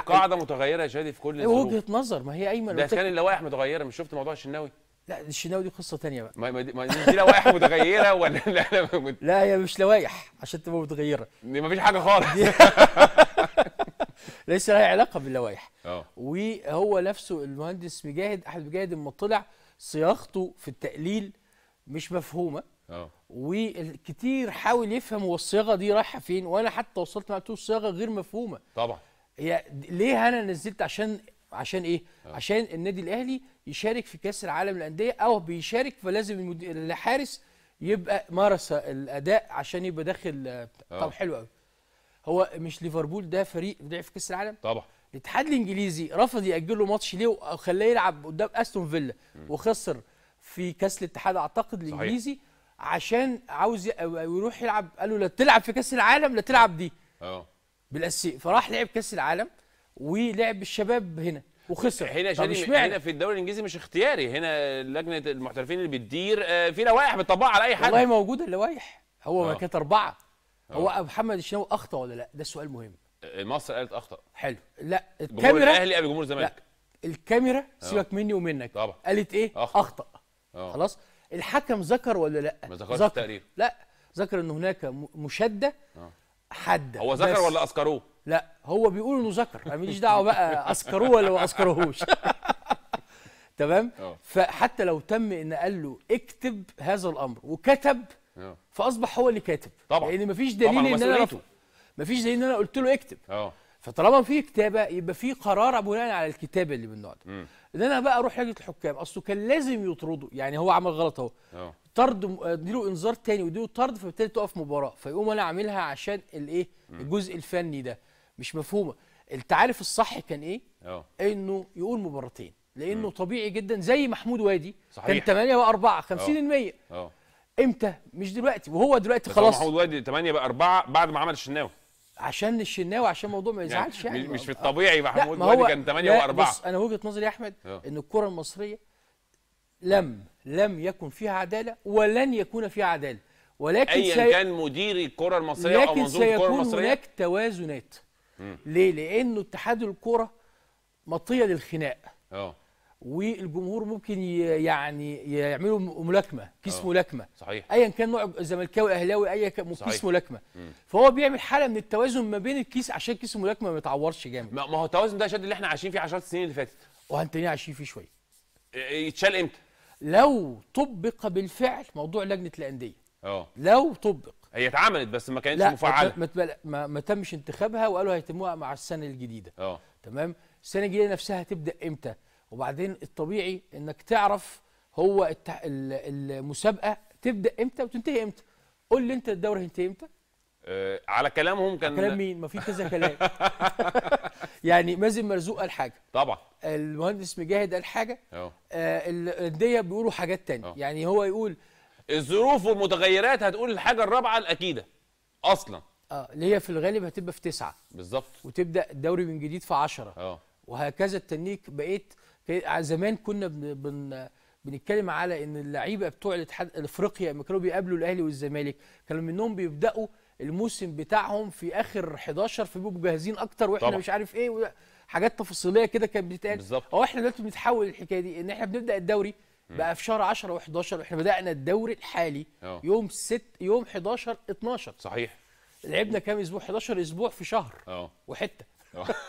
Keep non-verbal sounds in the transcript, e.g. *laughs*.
قاعده متغيره يا شادي في كل الظروف وجهه نظر ما هي ايمن ده كان اللوائح متغيره مش شفت موضوع الشناوي لا الشناوي دي قصه ثانيه بقى ما, ما دي لوائح متغيره ولا *laughs* لا لا مت... لا هي مش لوائح عشان تبقى متغيره ما فيش حاجه خالص *laughs* ليس لها علاقه باللوائح اه وهو نفسه المهندس مجاهد احمد مجاهد لما طلع صياغته في التقليل مش مفهومه اه وكتير حاول يفهم هو الصياغه دي رايحه فين وانا حتى وصلت مع الصياغه غير مفهومه طبعا هي ليه انا نزلت عشان عشان ايه؟ أه. عشان النادي الاهلي يشارك في كاس العالم للانديه او بيشارك فلازم المد... الحارس يبقى مارس الاداء عشان يبقى داخل أه. طب حلو قوي هو مش ليفربول ده فريق لعب في كاس العالم؟ طبعا الاتحاد الانجليزي رفض ياجل له ماتش ليه وخلاه يلعب قدام استون فيلا وخسر في كاس الاتحاد اعتقد الانجليزي صحيح. عشان عاوز يروح يلعب قالوا لا تلعب في كاس العالم لا تلعب دي اه بالاساسي فراح لعب كاس العالم ولعب بالشباب هنا وخسر هنا جاني هنا في الدوري الانجليزي مش اختياري هنا لجنه المحترفين اللي بتدير آه، في لوائح بتطبع على اي حد والله موجوده اللوائح هو ما آه. كانت اربعه آه. هو أوه. محمد الشناوي اخطا ولا لا ده سؤال مهم مصر قالت اخطا حلو لا الكاميرا الاهلي قبل جمهور الزمالك الكاميرا سيبك مني ومنك طبعا قالت ايه اخطا, أخطأ. أوه. خلاص الحكم ذكر ولا لا ما ذكرش التقرير لا ذكر ان هناك مشاده أوه. حد هو ذكر ولا اذكروه لا هو بيقول انه ذكر انا ماليش دعوه بقى اذكروه ولا ما اسكروهوش *laughs* تمام؟ آه. فحتى لو تم ان قال له اكتب هذا الامر وكتب آه. فاصبح هو اللي كاتب طبعا لان مفيش دليل طبعًا ان انا مفيش دليل ان انا قلت له اكتب أوه. فطالما في كتابه يبقى في قرار بناء على الكتابه اللي بالنوع ده ان انا بقى اروح لجنه الحكام اصله كان لازم يطردوا يعني هو عمل غلط اهو أه. طرد اديله انذار تاني واديله طرد فبالتالي تقف مباراه فيقوم انا اعملها عشان الايه الجزء الفني ده مش مفهومه انت عارف الصح كان ايه أوه. انه يقول مباراتين لانه مم. طبيعي جدا زي محمود وادي صحيح. كان 8 بقى 4 50% امتى مش دلوقتي وهو دلوقتي خلاص محمود وادي 8 بقى 4 بعد ما عمل الشناوي عشان الشناوي عشان موضوع ما يزعلش يعني, يعني. مش في الطبيعي محمود ما هو كان 8 و4 بص انا وجهه نظري يا احمد اه. ان الكره المصريه لم لم يكن فيها عداله ولن يكون فيها عداله ولكن ايا سي... كان مدير الكره المصريه او منظومه الكره المصريه لكن سيكون هناك توازنات ليه؟ لانه اتحاد الكره مطيه للخناق اه والجمهور ممكن يعني يعملوا ملاكمه كيس أوه. ملاكمه صحيح ايا كان نوع زملكاوي اهلاوي ايا كان كيس ملاكمه مم. فهو بيعمل حاله من التوازن ما بين الكيس عشان كيس الملاكمه ما يتعورش جامد ما هو التوازن ده شد اللي احنا عايشين فيه 10 سنين اللي فاتت وهنتني عايشين فيه شويه إيه، إيه، يتشال امتى لو طبق بالفعل موضوع لجنه الانديه اه لو طبق هي اتعملت بس ما كانتش مفعله لا ما, ما, ما تمش انتخابها وقالوا هيتموها مع السنه الجديده اه تمام السنه الجديده نفسها هتبدا امتى وبعدين الطبيعي انك تعرف هو التح... المسابقه تبدا امتى وتنتهي امتى قول لي انت الدوري هينتهي امتى أه على كلامهم كان كلام مين ما في كذا كلام *laughs* يعني مازن مرزوق قال حاجه طبعا المهندس مجاهد قال حاجه اه الانديه بيقولوا حاجات تانية أوه. يعني هو يقول الظروف والمتغيرات هتقول الحاجه الرابعه الاكيده اصلا اه اللي هي في الغالب هتبقى في تسعة بالظبط وتبدا الدوري من جديد في 10 اه وهكذا التنيك بقيت زمان كنا بن بن بنتكلم على ان اللعيبه بتوع الاتحاد افريقيا لما كانوا بيقابلوا الاهلي والزمالك كانوا منهم بيبداوا الموسم بتاعهم في اخر 11 فبيبقوا جاهزين اكتر واحنا طبعا. مش عارف ايه حاجات تفاصيليه كده كانت بتتقال هو احنا دلوقتي بنتحول الحكايه دي ان احنا بنبدا الدوري بقى في شهر 10 و11 احنا بدانا الدوري الحالي أوه. يوم 6 يوم 11 12 صحيح لعبنا كام اسبوع 11 اسبوع في شهر اه وحته آه.